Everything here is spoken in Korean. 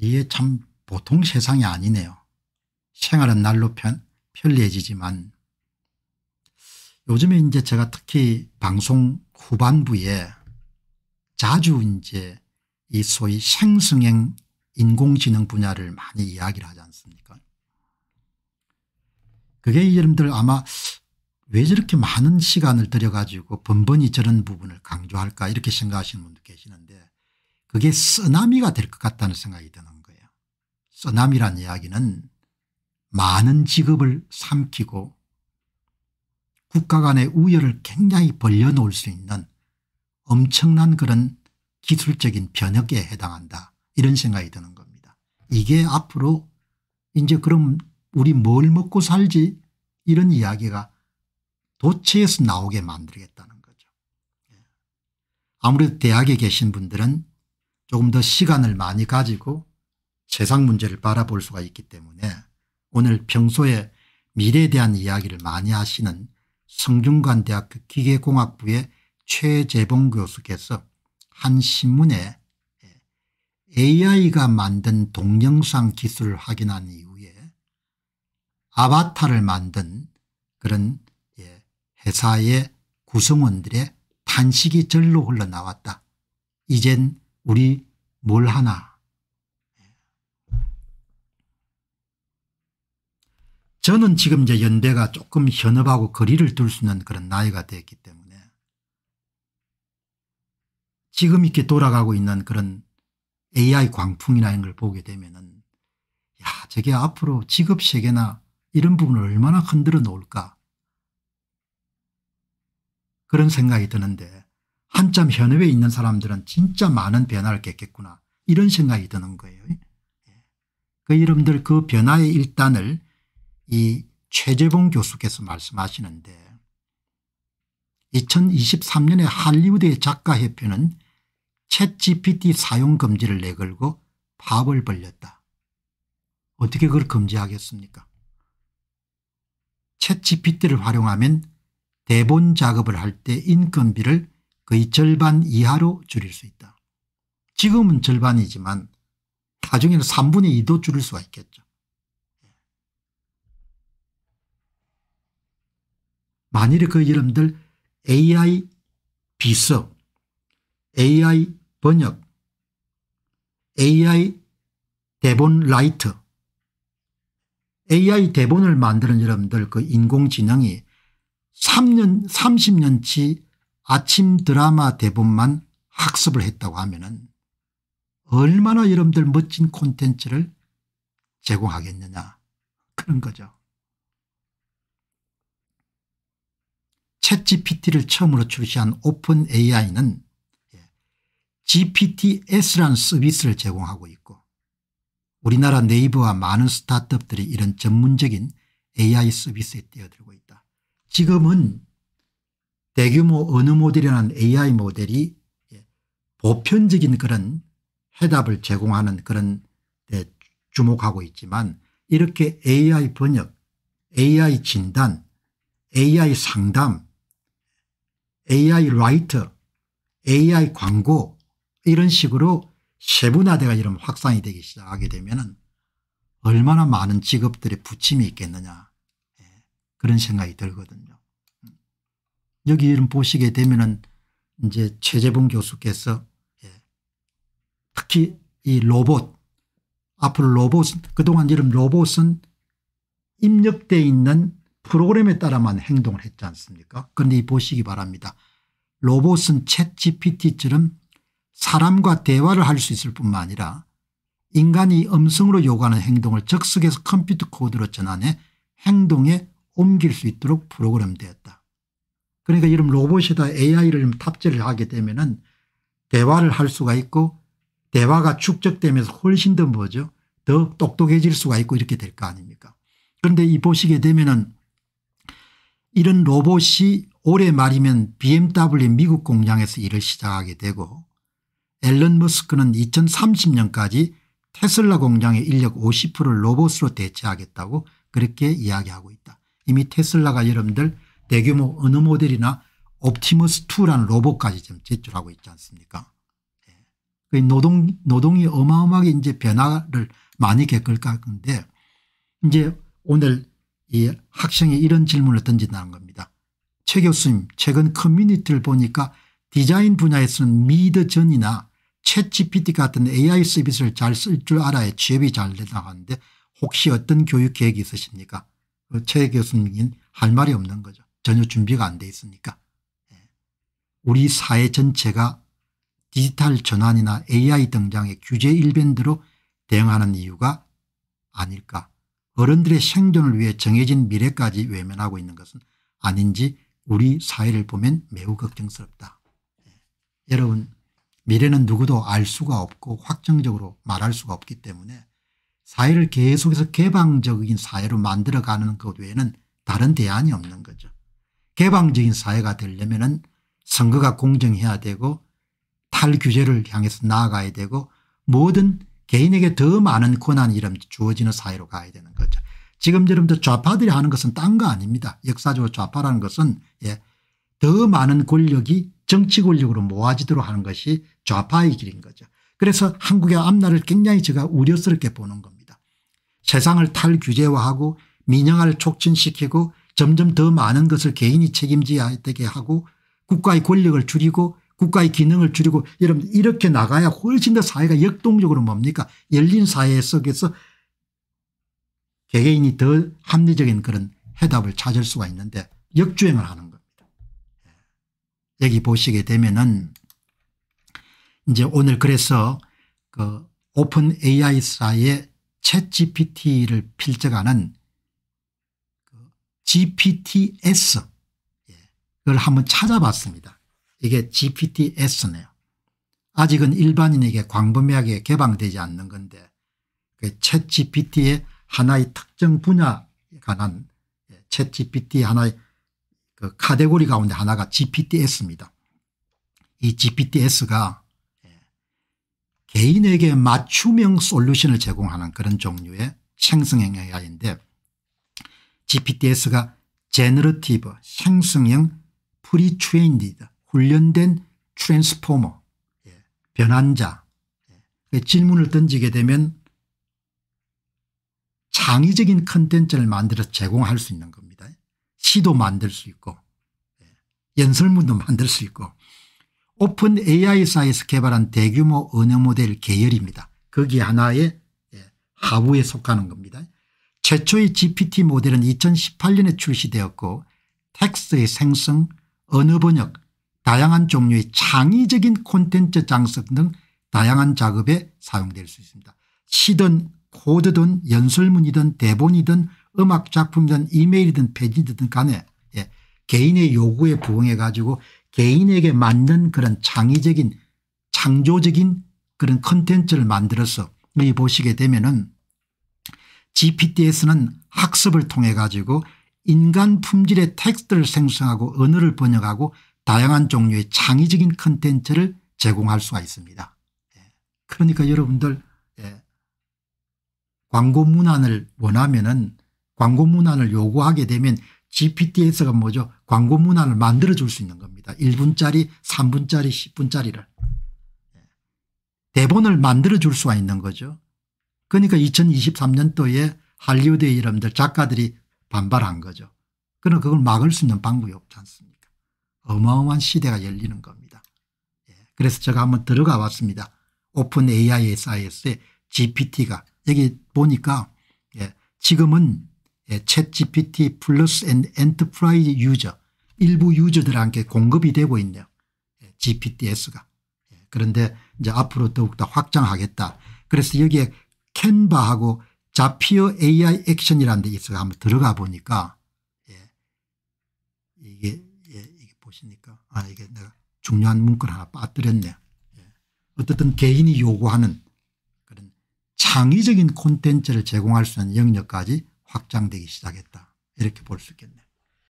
이게 참 보통 세상이 아니네요. 생활은 날로 편, 편리해지지만 요즘에 이제 제가 특히 방송 후반부에 자주 이제 이 소위 생성행 인공지능 분야를 많이 이야기를 하지 않습니까 그게 여러분들 아마 왜 저렇게 많은 시간을 들여가지고 번번이 저런 부분을 강조할까 이렇게 생각하시는 분도 계시는데 그게 쓰나미가 될 것 같다는 생각이 드는 거예요. 쓰나미란 이야기는 많은 직업을 삼키고 국가 간의 우열을 굉장히 벌려놓을 수 있는 엄청난 그런 기술적인 변혁에 해당한다 이런 생각이 드는 겁니다. 이게 앞으로 이제 그럼 우리 뭘 먹고 살지 이런 이야기가 도처에서 나오게 만들겠다는 거죠. 예. 아무래도 대학에 계신 분들은 조금 더 시간을 많이 가지고 세상 문제를 바라볼 수가 있기 때문에 오늘 평소에 미래에 대한 이야기를 많이 하시는 성균관대학교 기계공학부의 최재봉 교수께서 한 신문에 AI가 예, 만든 동영상 기술을 확인한 이후에 아바타를 만든 그런 예, 회사의 구성원들의 탄식이 절로 흘러나왔다. 이젠 우리 뭘 하나? 저는 지금 이제 연대가 조금 현업하고 거리를 둘 수 있는 그런 나이가 됐기 때문에 지금 이렇게 돌아가고 있는 그런 AI 광풍이나 이런 걸 보게 되면은 야 저게 앞으로 직업 세계나 이런 부분을 얼마나 흔들어 놓을까 그런 생각이 드는데 한참 현업에 있는 사람들은 진짜 많은 변화를 겪겠구나 이런 생각이 드는 거예요. 예. 그 이름들 그 변화의 일단을 이 최재봉 교수께서 말씀하시는데 2023년에 할리우드의 작가협회는 챗 GPT 사용 금지를 내걸고 밥을 벌렸다. 어떻게 그걸 금지하겠습니까 챗 GPT를 활용하면 대본 작업을 할 때 인건비를 거의 그 절반 이하로 줄일 수 있다. 지금은 절반이지만 나중에는 3분의 2도 줄일 수가 있겠죠. 만일에 그 여러분들 AI 비서, AI 번역, AI 대본 라이트, AI 대본을 만드는 여러분들 그 인공지능이 3년, 30년치 아침 드라마 대본만 학습을 했다고 하면은 얼마나 여러분들 멋진 콘텐츠를 제공하겠느냐 그런 거죠. 챗GPT를 처음으로 출시한 오픈 AI는 GPT-S라는 서비스를 제공하고 있고 우리나라 네이버와 많은 스타트업들이 이런 전문적인 AI 서비스에 뛰어들고 있다. 지금은 대규모 언어 모델이라는 AI 모델이 예, 보편적인 그런 해답을 제공하는 그런 데 주목하고 있지만 이렇게 AI 번역, AI 진단, AI 상담, AI 라이터, AI 광고 이런 식으로 세분화되가 이런 확산이 되기 시작하게 되면 얼마나 많은 직업들의 부침이 있겠느냐 예, 그런 생각이 들거든요. 여기를 보시게 되면은 이제 최재봉 교수께서 예. 특히 이 로봇 앞으로 로봇 그동안 이름 로봇은 입력되어 있는 프로그램에 따라만 행동을 했지 않습니까 그런데 보시기 바랍니다. 로봇은 챗 gpt처럼 사람과 대화를 할 수 있을 뿐만 아니라 인간이 음성으로 요구하는 행동을 즉석에서 컴퓨터 코드로 전환해 행동에 옮길 수 있도록 프로그램되었다. 그러니까 이런 로봇이다 AI를 탑재를 하게 되면은 대화를 할 수가 있고 대화가 축적되면서 훨씬 더 뭐죠 더 똑똑해질 수가 있고 이렇게 될 거 아닙니까 그런데 이 보시게 되면은 이런 로봇이 올해 말이면 BMW 미국 공장에서 일을 시작하게 되고 앨런 머스크는 2030년까지 테슬라 공장의 인력 50%를 로봇으로 대체하겠다고 그렇게 이야기하고 있다. 이미 테슬라가 여러분들 대규모 언어 모델이나 옵티머스2라는 로봇까지 지금 제출하고 있지 않습니까 예. 그 노동, 노동이 어마어마하게 이제 변화를 많이 겪을 건데 이제 오늘 이 학생이 이런 질문을 던진다는 겁니다. 최 교수님 최근 커뮤니티를 보니까 디자인 분야에서는 미드전이나 챗 GPT 같은 AI 서비스를 잘 쓸 줄 알아야 취업이 잘 된다는데 혹시 어떤 교육 계획이 있으십니까? 그 최 교수님은 할 말이 없는 거죠. 전혀 준비가 안 돼 있으니까 예. 우리 사회 전체가 디지털 전환이나 AI 등장의 규제 일변대로 대응하는 이유가 아닐까 어른들의 생존을 위해 정해진 미래까지 외면하고 있는 것은 아닌지 우리 사회를 보면 매우 걱정스럽다. 예. 여러분 미래는 누구도 알 수가 없고 확정적으로 말할 수가 없기 때문에 사회를 계속해서 개방적인 사회로 만들어가는 것 외에는 다른 대안이 없는 거죠. 개방적인 사회가 되려면 선거가 공정해야 되고 탈규제를 향해서 나아가야 되고 모든 개인에게 더 많은 권한이 주어지는 사회로 가야 되는 거죠. 지금 여러분들 좌파들이 하는 것은 딴 거 아닙니다. 역사적으로 좌파라는 것은 예, 더 많은 권력이 정치 권력으로 모아지도록 하는 것이 좌파의 길인 거죠. 그래서 한국의 앞날을 굉장히 제가 우려스럽게 보는 겁니다. 세상을 탈규제화하고 민영화를 촉진시키고 점점 더 많은 것을 개인이 책임져야 되게 하고 국가의 권력을 줄이고 국가의 기능을 줄이고 여러분 이렇게 나가야 훨씬 더 사회가 역동적으로 뭡니까 열린 사회 속에서 개개인이 더 합리적인 그런 해답을 찾을 수가 있는데 역주행을 하는 겁니다. 예. 여기 보시게 되면은 이제 오늘 그래서 그 오픈 AI사의 챗 GPT를 필적하는 GPTS 그걸 한번 찾아봤습니다. 이게 GPTS네요. 아직은 일반인에게 광범위하게 개방되지 않는 건데 그챗 GPT의 하나의 특정 분야에 관한 예, 챗 GPT 하나의 그 카테고리 가운데 하나가 GPTS입니다. 이 GPTS가 예, 개인에게 맞춤형 솔루션을 제공하는 그런 종류의 생성행위인데 GPTS가 제너러티브 생성형 프리트레인디드 훈련된 트랜스포머 예. 변환자 예. 질문을 던지게 되면 창의적인 컨텐츠를 만들어 제공할 수 있는 겁니다. 시도 만들 수 있고 예. 연설문도 만들 수 있고 오픈 AI사에서 개발한 대규모 언어 모델 계열입니다. 거기 하나의 예, 하부에 속하는 겁니다. 최초의 gpt 모델은 2018년에 출시되었고 텍스트의 생성 언어 번역 다양한 종류의 창의적인 콘텐츠 장석 등 다양한 작업에 사용될 수 있습니다. 시든 코드든 연설문이든 대본이든 음악작품이든 이메일이든 페이지든 간에 예, 개인의 요구에 부응해 가지고 개인에게 맞는 그런 창의적인 창조적인 그런 컨텐츠를 만들어서 이 보시게 되면은 gpts는 학습을 통해 가지고 인간 품질의 텍스트를 생성하고 언어를 번역하고 다양한 종류의 창의적인 컨텐츠를 제공할 수가 있습니다. 예. 그러니까 여러분들 예. 광고 문안을 원하면 은 광고 문안을 요구하게 되면 GPTS가 뭐죠 광고 문안을 만들어 줄 수 있는 겁니다. 1분짜리 3분짜리 10분짜리를 예. 대본을 만들어 줄 수가 있는 거죠. 그러니까 2023년도에 할리우드의 이름들 작가들이 반발한 거죠. 그러나 그걸 막을 수 있는 방법이 없지 않습니까 어마어마한 시대가 열리는 겁니다. 예. 그래서 제가 한번 들어가 봤습니다. 오픈 AISIS의 GPT가 여기 보니까 예. 지금은 예. 챗 GPT 플러스 엔, 엔터프라이즈 유저 일부 유저들한테 공급이 되고 있네요. GPTS가. 예, 예, 그런데 이제 앞으로 더욱더 확장하겠다. 그래서 여기에 캔바하고 자피어 AI 액션이라는 데 있어서 한번 들어가 보니까 예. 이게, 예. 이게 보시니까 아 이게 내가 중요한 문구 하나 빠뜨렸네. 예. 어쨌든 개인이 요구하는 그런 창의적인 콘텐츠를 제공할 수 있는 영역까지 확장되기 시작했다. 이렇게 볼 수 있겠네.